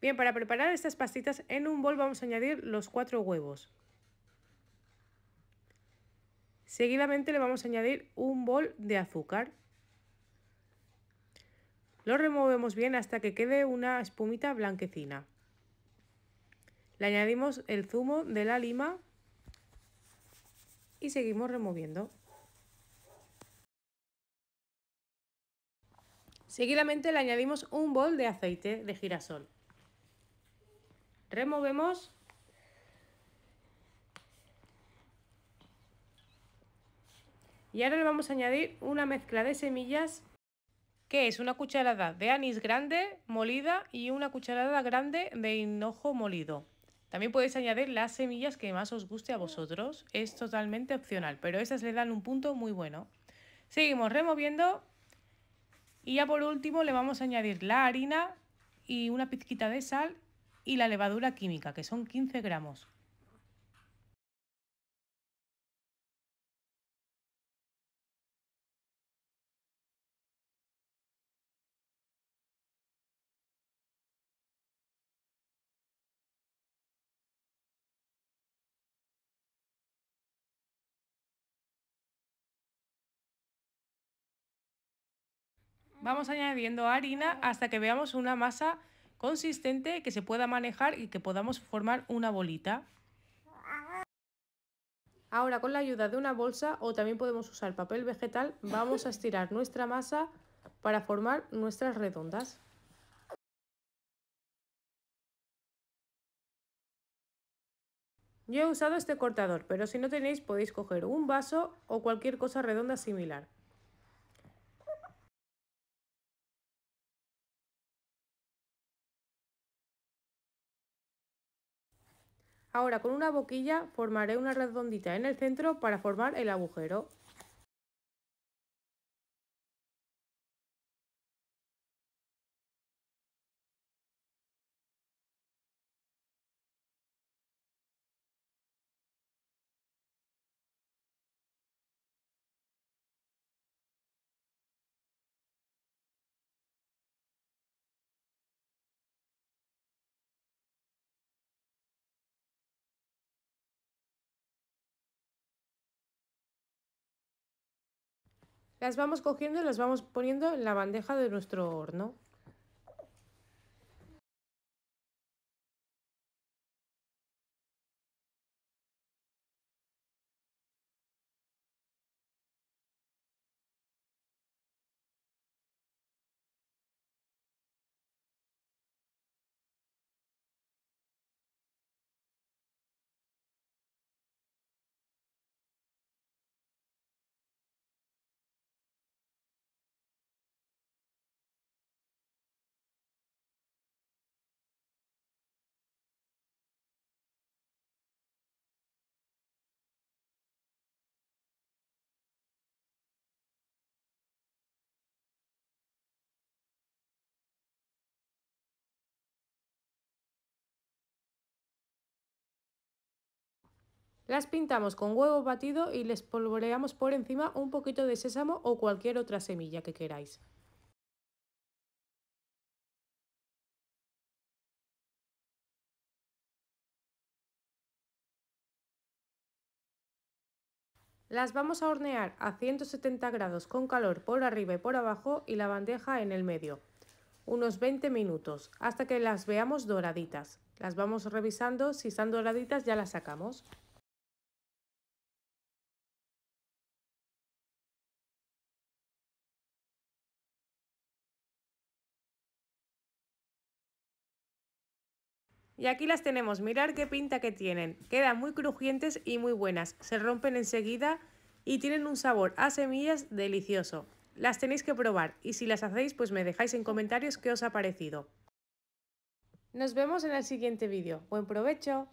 Bien, para preparar estas pastitas en un bol vamos a añadir los cuatro huevos. Seguidamente le vamos a añadir un bol de azúcar. Lo removemos bien hasta que quede una espumita blanquecina. Le añadimos el zumo de la lima y seguimos removiendo. Seguidamente le añadimos un bol de aceite de girasol removemos y ahora le vamos a añadir una mezcla de semillas que es una cucharada de anís grande molida y una cucharada grande de hinojo molido. También podéis añadir las semillas que más os guste a vosotros, es totalmente opcional, pero esas le dan un punto muy bueno. Seguimos removiendo y ya por último le vamos a añadir la harina y una pizquita de sal y la levadura química, que son 15 gramos. Vamos añadiendo harina hasta que veamos una masa consistente que se pueda manejar y que podamos formar una bolita. Ahora con la ayuda de una bolsa o también podemos usar papel vegetal vamos a estirar nuestra masa para formar nuestras redondas. Yo he usado este cortador, pero si no tenéis podéis coger un vaso o cualquier cosa redonda similar. Ahora con una boquilla formaré una redondita en el centro para formar el agujero. Las vamos cogiendo y las vamos poniendo en la bandeja de nuestro horno. Las pintamos con huevo batido y les polvoreamos por encima un poquito de sésamo o cualquier otra semilla que queráis. Las vamos a hornear a 170 grados con calor por arriba y por abajo y la bandeja en el medio, unos 20 minutos, hasta que las veamos doraditas. Las vamos revisando, si están doraditas ya las sacamos. Y aquí las tenemos, mirar qué pinta que tienen. Quedan muy crujientes y muy buenas. Se rompen enseguida y tienen un sabor a semillas delicioso. Las tenéis que probar y si las hacéis pues me dejáis en comentarios qué os ha parecido. Nos vemos en el siguiente vídeo. ¡Buen provecho!